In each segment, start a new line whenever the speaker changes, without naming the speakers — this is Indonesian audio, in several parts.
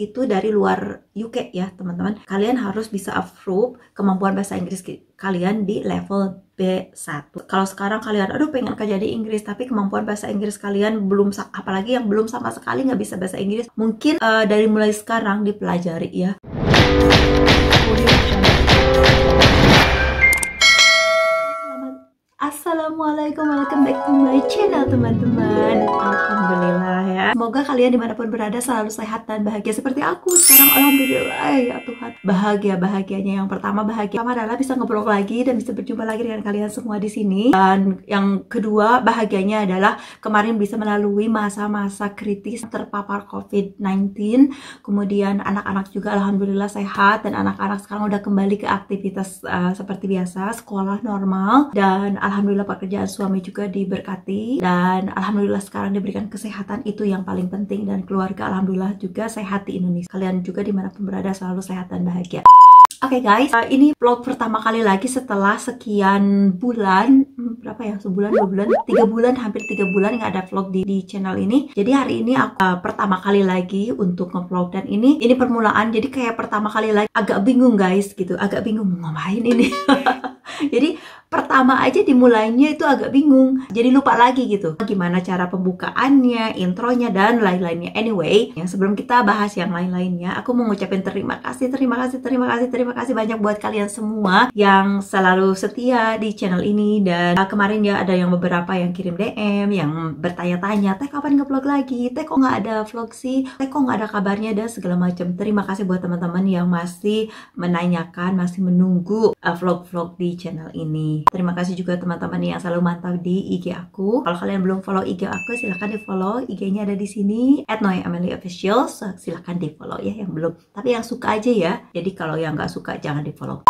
itu dari luar UK ya teman-teman. Kalian harus bisa approve kemampuan bahasa Inggris kalian di level B1. Kalau sekarang kalian aduh pengen kerja di Inggris tapi kemampuan bahasa Inggris kalian belum apalagi yang belum sama sekali nggak bisa bahasa Inggris, mungkin uh, dari mulai sekarang dipelajari ya. Assalamualaikum, welcome back to my channel teman-teman Alhamdulillah ya Semoga kalian dimanapun berada selalu sehat dan bahagia seperti aku Sekarang Alhamdulillah ya Tuhan Bahagia-bahagianya yang pertama bahagia Pertama adalah bisa ngeblog lagi dan bisa berjumpa lagi dengan kalian semua di sini Dan yang kedua bahagianya adalah kemarin bisa melalui masa-masa kritis terpapar COVID-19 Kemudian anak-anak juga Alhamdulillah sehat Dan anak-anak sekarang udah kembali ke aktivitas uh, seperti biasa Sekolah normal dan alhamdulillah pekerjaan suami juga diberkati dan alhamdulillah sekarang diberikan kesehatan itu yang paling penting dan keluarga alhamdulillah juga sehat di Indonesia. Kalian juga dimanapun berada selalu sehat dan bahagia. Oke okay guys, uh, ini vlog pertama kali lagi setelah sekian bulan hmm, berapa ya sebulan dua bulan tiga bulan hampir tiga bulan nggak ada vlog di, di channel ini. Jadi hari ini aku uh, pertama kali lagi untuk ngevlog dan ini ini permulaan jadi kayak pertama kali lagi agak bingung guys gitu, agak bingung mau ngapain ini. jadi pertama aja dimulainya itu agak bingung jadi lupa lagi gitu gimana cara pembukaannya intronya dan lain-lainnya anyway ya sebelum kita bahas yang lain-lainnya aku mau ngucapin terima kasih terima kasih terima kasih terima kasih banyak buat kalian semua yang selalu setia di channel ini dan uh, kemarin ya ada yang beberapa yang kirim DM yang bertanya-tanya teh kapan ngevlog lagi teh kok nggak ada vlog sih teh kok nggak ada kabarnya dan segala macam terima kasih buat teman-teman yang masih menanyakan masih menunggu ah, vlog-vlog uh, di channel ini Terima kasih juga teman-teman yang selalu mantap di IG aku. Kalau kalian belum follow IG aku, silahkan di follow. IG-nya ada di sini, official. So, silahkan di follow ya yang belum. Tapi yang suka aja ya. Jadi kalau yang nggak suka jangan di follow.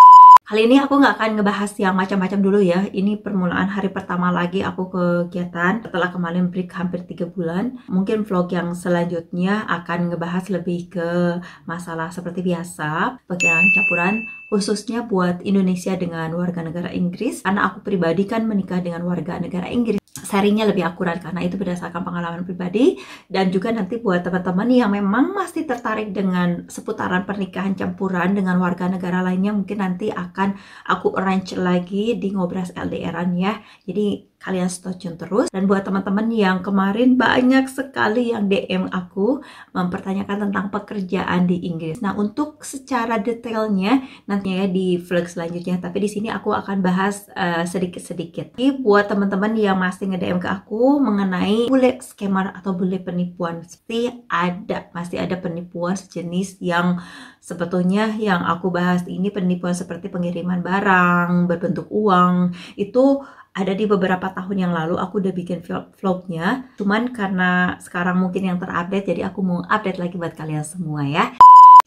Kali ini aku nggak akan ngebahas yang macam-macam dulu ya. Ini permulaan hari pertama lagi aku kegiatan setelah kemarin break hampir 3 bulan. Mungkin vlog yang selanjutnya akan ngebahas lebih ke masalah seperti biasa, bagian campuran khususnya buat Indonesia dengan warga negara Inggris karena aku pribadi kan menikah dengan warga negara Inggris sharingnya lebih akurat karena itu berdasarkan pengalaman pribadi dan juga nanti buat teman-teman yang memang masih tertarik dengan seputaran pernikahan campuran dengan warga negara lainnya mungkin nanti akan aku arrange lagi di ngobras LDRan ya jadi kalian stay tune terus dan buat teman-teman yang kemarin banyak sekali yang DM aku mempertanyakan tentang pekerjaan di Inggris nah untuk secara detailnya nantinya ya di vlog selanjutnya tapi di sini aku akan bahas eh, sedikit-sedikit uh, buat teman-teman yang masih DM ke aku mengenai bule scammer atau bule penipuan. Pasti ada, masih ada penipuan sejenis yang sebetulnya yang aku bahas ini penipuan seperti pengiriman barang, berbentuk uang, itu ada di beberapa tahun yang lalu aku udah bikin vlognya cuman karena sekarang mungkin yang terupdate jadi aku mau update lagi buat kalian semua ya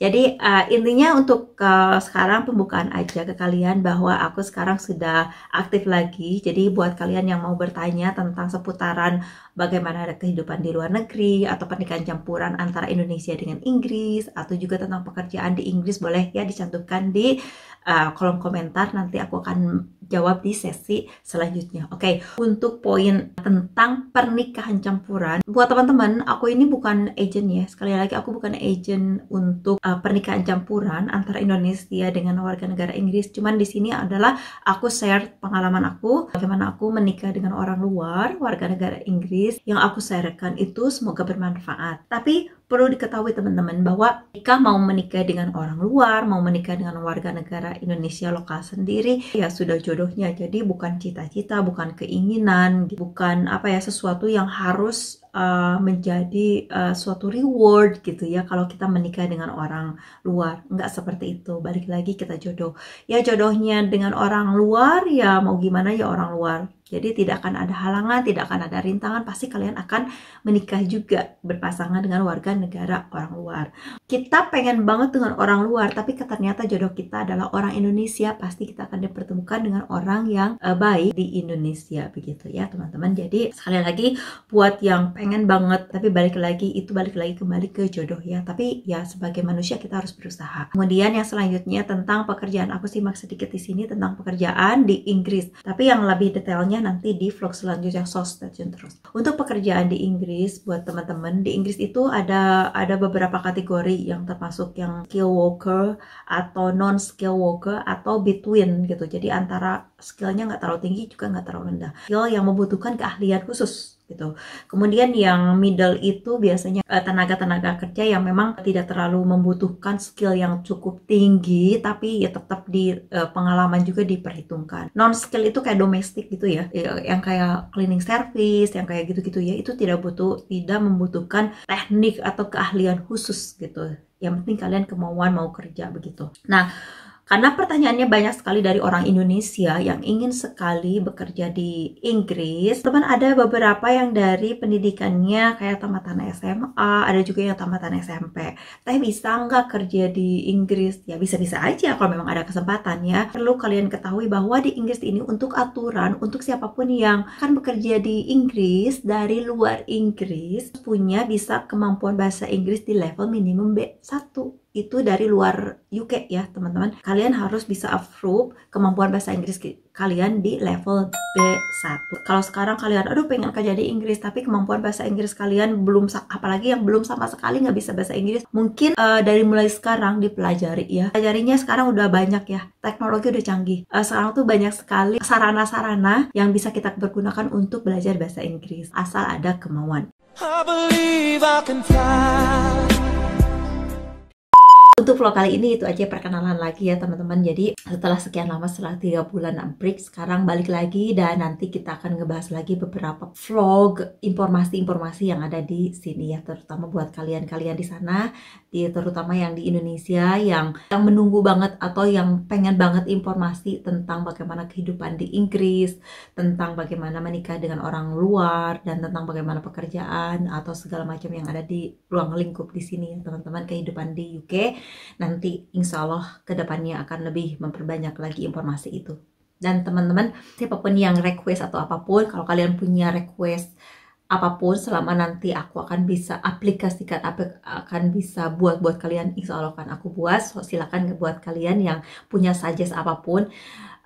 jadi uh, intinya untuk uh, sekarang pembukaan aja ke kalian bahwa aku sekarang sudah aktif lagi. Jadi buat kalian yang mau bertanya tentang seputaran bagaimana ada kehidupan di luar negeri atau pernikahan campuran antara Indonesia dengan Inggris atau juga tentang pekerjaan di Inggris boleh ya dicantumkan di uh, kolom komentar nanti aku akan jawab di sesi selanjutnya. Oke, okay. untuk poin tentang pernikahan campuran buat teman-teman aku ini bukan agent ya. Sekali lagi aku bukan agent untuk uh, pernikahan campuran antara Indonesia dengan warga negara Inggris. Cuman di sini adalah aku share pengalaman aku bagaimana aku menikah dengan orang luar, warga negara Inggris. Yang aku sharekan itu semoga bermanfaat. Tapi perlu diketahui teman-teman bahwa jika mau menikah dengan orang luar, mau menikah dengan warga negara Indonesia lokal sendiri, ya sudah jodohnya. Jadi bukan cita-cita, bukan keinginan, bukan apa ya sesuatu yang harus uh, menjadi uh, suatu reward gitu ya kalau kita menikah dengan orang luar nggak seperti itu balik lagi kita jodoh ya jodohnya dengan orang luar ya mau gimana ya orang luar jadi tidak akan ada halangan, tidak akan ada rintangan, pasti kalian akan menikah juga berpasangan dengan warga negara orang luar. Kita pengen banget dengan orang luar, tapi ternyata jodoh kita adalah orang Indonesia, pasti kita akan dipertemukan dengan orang yang e, baik di Indonesia begitu ya teman-teman. Jadi sekali lagi buat yang pengen banget tapi balik lagi itu balik lagi kembali ke jodoh ya. Tapi ya sebagai manusia kita harus berusaha. Kemudian yang selanjutnya tentang pekerjaan aku simak sedikit di sini tentang pekerjaan di Inggris. Tapi yang lebih detailnya nanti di vlog selanjutnya so stay tune terus. Untuk pekerjaan di Inggris buat teman-teman di Inggris itu ada ada beberapa kategori yang termasuk yang skill worker atau non skill worker atau between gitu. Jadi antara skillnya nggak terlalu tinggi juga nggak terlalu rendah. Skill yang membutuhkan keahlian khusus gitu. Kemudian yang middle itu biasanya eh, tenaga-tenaga kerja yang memang tidak terlalu membutuhkan skill yang cukup tinggi tapi ya tetap di eh, pengalaman juga diperhitungkan. Non skill itu kayak domestik gitu ya, ya, yang kayak cleaning service, yang kayak gitu-gitu ya itu tidak butuh tidak membutuhkan teknik atau keahlian khusus gitu. Yang penting kalian kemauan mau kerja begitu. Nah, karena pertanyaannya banyak sekali dari orang Indonesia yang ingin sekali bekerja di Inggris. Teman ada beberapa yang dari pendidikannya kayak tamatan SMA, ada juga yang tamatan SMP. Tapi bisa nggak kerja di Inggris? Ya bisa-bisa aja kalau memang ada kesempatan ya. Perlu kalian ketahui bahwa di Inggris ini untuk aturan untuk siapapun yang akan bekerja di Inggris dari luar Inggris punya bisa kemampuan bahasa Inggris di level minimum B1 itu dari luar UK ya teman-teman kalian harus bisa approve kemampuan bahasa Inggris kalian di level B1 kalau sekarang kalian aduh pengen kerja di Inggris tapi kemampuan bahasa Inggris kalian belum apalagi yang belum sama sekali nggak bisa bahasa Inggris mungkin uh, dari mulai sekarang dipelajari ya pelajarinya sekarang udah banyak ya teknologi udah canggih uh, sekarang tuh banyak sekali sarana-sarana yang bisa kita pergunakan untuk belajar bahasa Inggris asal ada kemauan I believe I can fly. Untuk vlog kali ini itu aja perkenalan lagi ya teman-teman. Jadi setelah sekian lama setelah 3 bulan break sekarang balik lagi dan nanti kita akan ngebahas lagi beberapa vlog informasi-informasi yang ada di sini ya terutama buat kalian-kalian di sana, di terutama yang di Indonesia yang yang menunggu banget atau yang pengen banget informasi tentang bagaimana kehidupan di Inggris, tentang bagaimana menikah dengan orang luar dan tentang bagaimana pekerjaan atau segala macam yang ada di ruang lingkup di sini ya teman-teman kehidupan di UK nanti insya Allah kedepannya akan lebih memperbanyak lagi informasi itu dan teman-teman siapapun yang request atau apapun kalau kalian punya request apapun selama nanti aku akan bisa aplikasikan apa akan bisa buat buat kalian insya Allah akan aku buat so, silakan buat kalian yang punya suggest apapun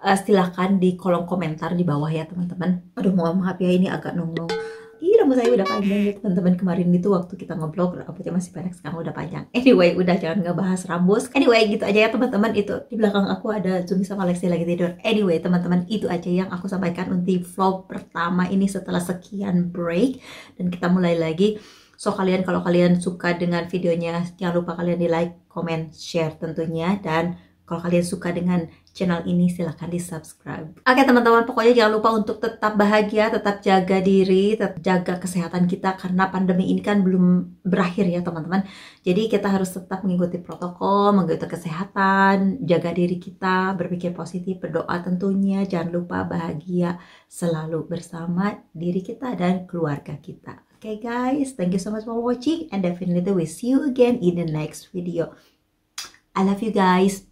uh, silakan di kolom komentar di bawah ya teman-teman aduh mohon maaf ya ini agak nunggu -nung. Ih iya, rambut saya udah panjang ya teman-teman Kemarin itu waktu kita ngeblog rambutnya masih pendek Sekarang udah panjang Anyway udah jangan nggak bahas rambut Anyway gitu aja ya teman-teman Itu di belakang aku ada Zumi sama Lexi lagi tidur Anyway teman-teman itu aja yang aku sampaikan Untuk vlog pertama ini setelah sekian break Dan kita mulai lagi So kalian kalau kalian suka dengan videonya jangan lupa kalian di like, comment, share tentunya dan kalau kalian suka dengan channel ini silahkan di subscribe oke teman-teman pokoknya jangan lupa untuk tetap bahagia tetap jaga diri tetap jaga kesehatan kita karena pandemi ini kan belum berakhir ya teman-teman jadi kita harus tetap mengikuti protokol mengikuti kesehatan jaga diri kita berpikir positif berdoa tentunya jangan lupa bahagia selalu bersama diri kita dan keluarga kita Okay guys, thank you so much for watching and definitely we see you again in the next video. I love you guys.